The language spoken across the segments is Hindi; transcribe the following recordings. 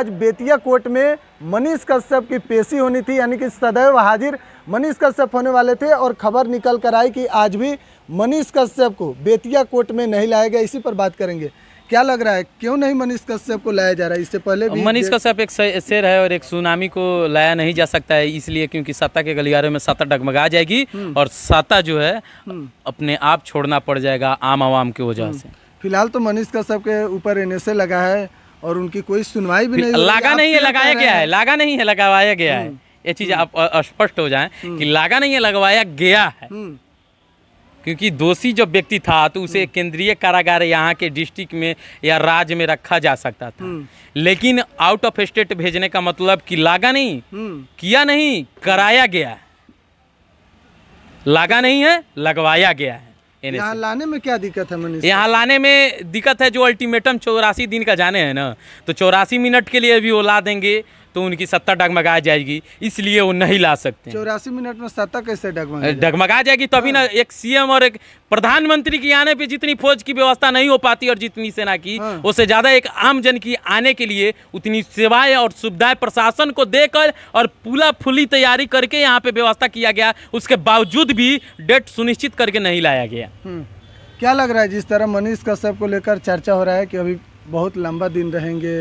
आज बेतिया कोर्ट में मनीष कश्यप की पेशी होनी थी यानी कि सदैव हाजिर मनीष कश्यप होने वाले थे और खबर निकल कर आई कि आज भी मनीष कश्यप को बेतिया कोर्ट में नहीं लाया गया इसी पर बात करेंगे क्या लग रहा है क्यों नहीं मनीष कश्यप को लाया जा रहा है इससे पहले मनीष कश्यप एक शेर है और एक सुनामी को लाया नहीं जा सकता है इसलिए क्योंकि सत्ता के गलियारों में सत्ता डगमगा जाएगी हम्म। और सत्ता जो है हम्म। अपने आप छोड़ना पड़ जाएगा आम आवाम की वजह हम्म। से फिलहाल तो मनीष कश्यप के ऊपर एन लगा है और उनकी कोई सुनवाई भी नहीं लागा नहीं है लगाया गया है लागा नहीं है लगवाया गया है हम्म। ये चीज हम्म। आप स्पष्ट हो जाए हम्म। कि लागा नहीं है लगवाया गया है क्योंकि दोषी जो व्यक्ति था तो उसे केंद्रीय कारागार यहाँ के डिस्ट्रिक्ट में या राज्य में रखा जा सकता था लेकिन आउट ऑफ स्टेट भेजने का मतलब कि लागा नहीं किया नहीं कराया गया लागा नहीं है लगवाया गया है यहाँ लाने में क्या दिक्कत है मनीष यहाँ लाने में दिक्कत है जो अल्टीमेटम चौरासी दिन का जाने हैं ना तो चौरासी मिनट के लिए भी वो ला देंगे तो उनकी सत्ता डगमगा जाएगी इसलिए वो नहीं ला सकते चौरासी मिनट में सत्ता कैसे डगमगा डगमगा जाएगी तभी तो ना हाँ। एक सीएम और एक प्रधानमंत्री की आने पे जितनी फौज की व्यवस्था नहीं हो पाती और जितनी सेना की हाँ। उससे ज़्यादा एक आम जन की आने के लिए उतनी सेवाएं और सुविधाएं प्रशासन को देकर और पूरा फुली तैयारी करके यहाँ पे व्यवस्था किया गया उसके बावजूद भी डेट सुनिश्चित करके नहीं लाया गया हम्म। क्या लग रहा है जिस तरह मनीष कश्यप को लेकर चर्चा हो रहा है कि अभी बहुत लंबा दिन रहेंगे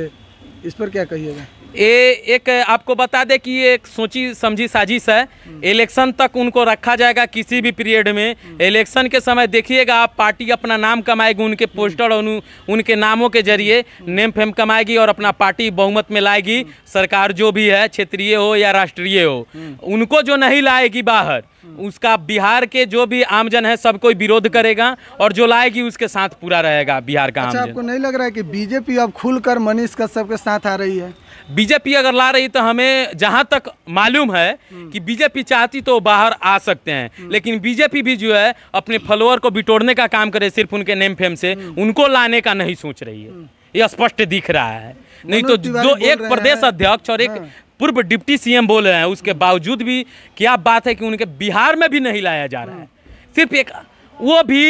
इस पर क्या कहिएगा ये एक आपको बता दें कि ये एक सोची समझी साजिश है इलेक्शन तक उनको रखा जाएगा किसी भी पीरियड में इलेक्शन के समय देखिएगा आप पार्टी अपना नाम कमाएगी उनके पोस्टर और उन, उनके नामों के जरिए नेम फेम कमाएगी और अपना पार्टी बहुमत में लाएगी सरकार जो भी है क्षेत्रीय हो या राष्ट्रीय हो उनको जो नहीं लाएगी बाहर उसका बिहार के जो भी आमजन है सब कोई विरोध करेगा और जो लाएगी उसके साथ पूरा रहेगा बिहार का अच्छा, आमजन आपको नहीं लग रहा है कि बीजेपी अब खुलकर मनीष कश्यप के साथ आ रही है बीजेपी अगर ला रही तो हमें जहां तक मालूम है हम्म। कि बीजेपी चाहती तो बाहर आ सकते हैं हम्म। लेकिन बीजेपी भी जो है अपने फॉलोअर को बिटोड़ने का काम करे सिर्फ उनके नेम फेम से हम्म। उनको लाने का नहीं सोच रही है ये स्पष्ट दिख रहा है नहीं तो जो एक प्रदेश अध्यक्ष और एक हाँ। पूर्व डिप्टी सीएम बोल रहे हैं उसके बावजूद भी क्या बात है कि उनके बिहार में भी नहीं लाया जा रहा है सिर्फ एक वो भी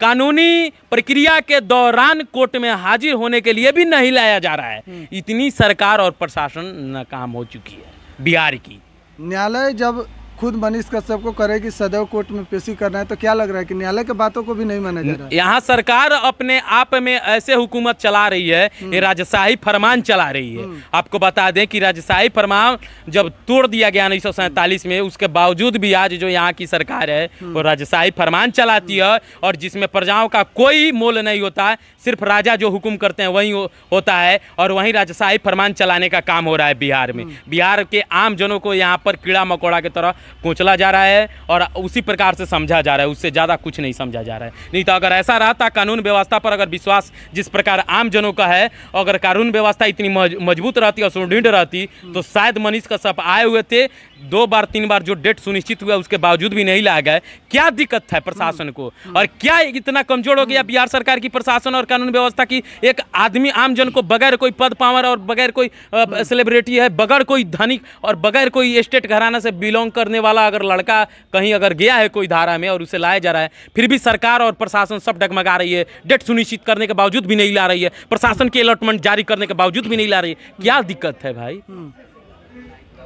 कानूनी प्रक्रिया के दौरान कोर्ट में हाजिर होने के लिए भी नहीं लाया जा रहा है हम्म। इतनी सरकार और प्रशासन नाकाम हो चुकी है बिहार की न्यायालय जब खुद मनीष कश्यप को करेगी सदैव कोर्ट में पेशी करना है तो क्या लग रहा है कि न्यायालय के बातों को भी नहीं माना जा रहा यहाँ सरकार अपने आप में ऐसे हुकूमत चला रही है हम्म। ये राजशाही फरमान चला रही है हम्म। आपको बता दें कि राजशाही फरमान जब तोड़ दिया गया उन्नीस में उसके बावजूद भी आज जो यहाँ की सरकार है हम्म। वो राजशाही फरमान चलाती है और जिसमें प्रजाओं का कोई मोल नहीं होता सिर्फ राजा जो हुक्म करते हैं वही होता है और वही राजशाही फरमान चलाने का काम हो रहा है बिहार में बिहार के आम जनों को यहाँ पर कीड़ा मकोड़ा के तरह कोचला जा रहा है और उसी प्रकार से समझा जा रहा है उससे ज़्यादा कुछ नहीं समझा जा रहा है नहीं तो अगर ऐसा रहता कानून व्यवस्था पर अगर विश्वास जिस प्रकार आमजनों का है अगर कानून व्यवस्था इतनी मजबूत रहती और सुदृढ़ रहती तो शायद मनीष का सप आए हुए थे दो बार तीन बार जो डेट सुनिश्चित हुआ उसके बावजूद भी नहीं लाया गया क्या दिक्कत है प्रशासन को और क्या इतना कमजोर हो गया बिहार सरकार की प्रशासन और कानून व्यवस्था की एक आदमी आमजन को बगैर कोई पद पावर और बगैर कोई सेलिब्रिटी है बगैर कोई धनिक और बगैर कोई स्टेट घराना से बिलोंग करने वाला अगर लड़का कहीं अगर गया है कोई धारा में और उसे लाया जा रहा है फिर भी सरकार और प्रशासन सब डगमगा रही है डेट सुनिश्चित करने के बावजूद भी नहीं ला रही है प्रशासन की अलॉटमेंट जारी करने के बावजूद भी नहीं ला रही है क्या दिक्कत है भाई हम्म।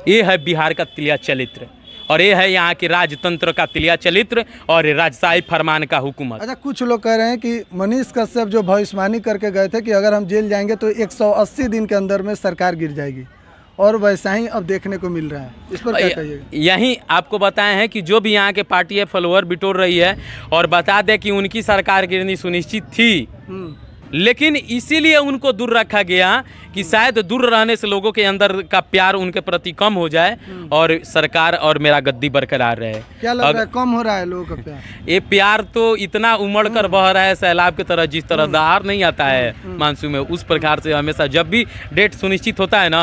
ये है बिहार का तिलिया चरित्र और ये है यहाँ के राजतंत्र का तिलिया चरित्र और राजशाही फरमान का हुकूमत अच्छा कुछ लोग कह रहे हैं कि मनीष कश्यप जो भविष्यवाणी करके गए थे कि अगर हम जेल जाएंगे तो 180 दिन के अंदर में सरकार गिर जाएगी और वैसा ही अब देखने को मिल रहा है इस पर क्या कहिएगा यही आपको बताए हैं कि जो भी यहाँ के पार्टी है फॉलोअर बिटोर रही है और बता दें कि उनकी सरकार गिरनी सुनिश्चित थी हम्म। लेकिन इसीलिए उनको दूर रखा गया कि शायद दूर रहने से लोगों के अंदर का प्यार उनके प्रति कम हो जाए हम्म। और सरकार और मेरा गद्दी बरकरार रहे क्या लग अग... रहा है कम हो रहा है लोगों का प्यार ये प्यार तो इतना उमड़ कर हम्म। बह रहा है सैलाब की तरह जिस तरह हम्म। दहार नहीं आता है मानसून में उस प्रकार से हमेशा जब भी डेट सुनिश्चित होता है ना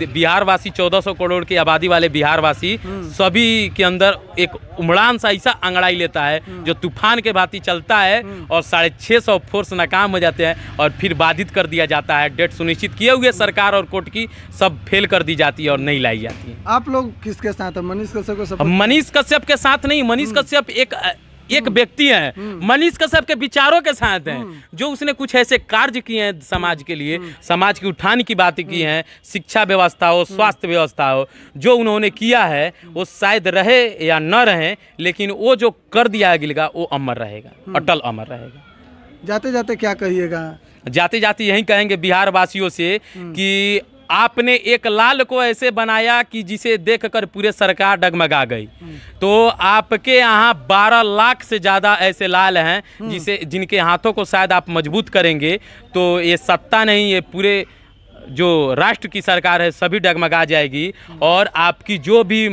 बिहार वासी चौदह करोड़ की आबादी वाले बिहार वासी सभी के अंदर एक उमड़ान सा ऐसा अंगड़ाई लेता है जो तूफान के भांति चलता है और साढ़े सौ फोर्स नाकाम हो जाते हैं हैं और फिर बाधित कर दिया जाता है डेट सुनिश्चित किए हुए सरकार और कोर्ट की सब फेल कर दी जाती है और नहीं लाई जाती है आप लोग किसके साथ मनीष कश्यप मनीष कश्यप के साथ नहीं मनीष हम्म। कश्यप एक एक हम्म। व्यक्ति है हम्म। मनीष कश्यप के विचारों के साथ हैं जो उसने कुछ ऐसे कार्य किए हैं समाज के लिए समाज की उठान की बात की हैं शिक्षा व्यवस्था हो स्वास्थ्य व्यवस्था हो जो उन्होंने किया है वो शायद रहे या न रहे लेकिन वो जो कर दिया गिलगा वो अमर रहेगा अटल अमर रहेगा जाते जाते क्या कहिएगा जाते जाते यही कहेंगे बिहार वासियों से हम्म। कि आपने एक लाल को ऐसे बनाया कि जिसे देखकर पूरे सरकार डगमगा गई हम्म। तो आपके यहाँ 12 लाख से ज़्यादा ऐसे लाल हैं हम्म। जिसे जिनके हाथों को शायद आप मजबूत करेंगे तो ये सत्ता नहीं ये पूरे जो राष्ट्र की सरकार है सभी डगमगा जाएगी और आपकी जो भी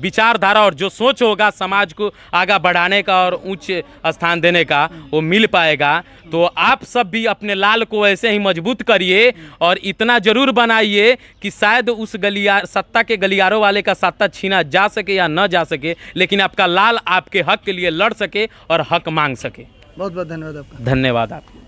विचारधारा और जो सोच होगा समाज को आगे बढ़ाने का और उच्च स्थान देने का वो मिल पाएगा तो आप सब भी अपने लाल को ऐसे ही मजबूत करिए और इतना ज़रूर बनाइए कि शायद उस गलियार सत्ता के गलियारों वाले का सत्ता छीना जा सके या न जा सके लेकिन आपका लाल आपके हक के लिए लड़ सके और हक मांग सके बहुत बहुत धन्यवाद आपका धन्यवाद आपका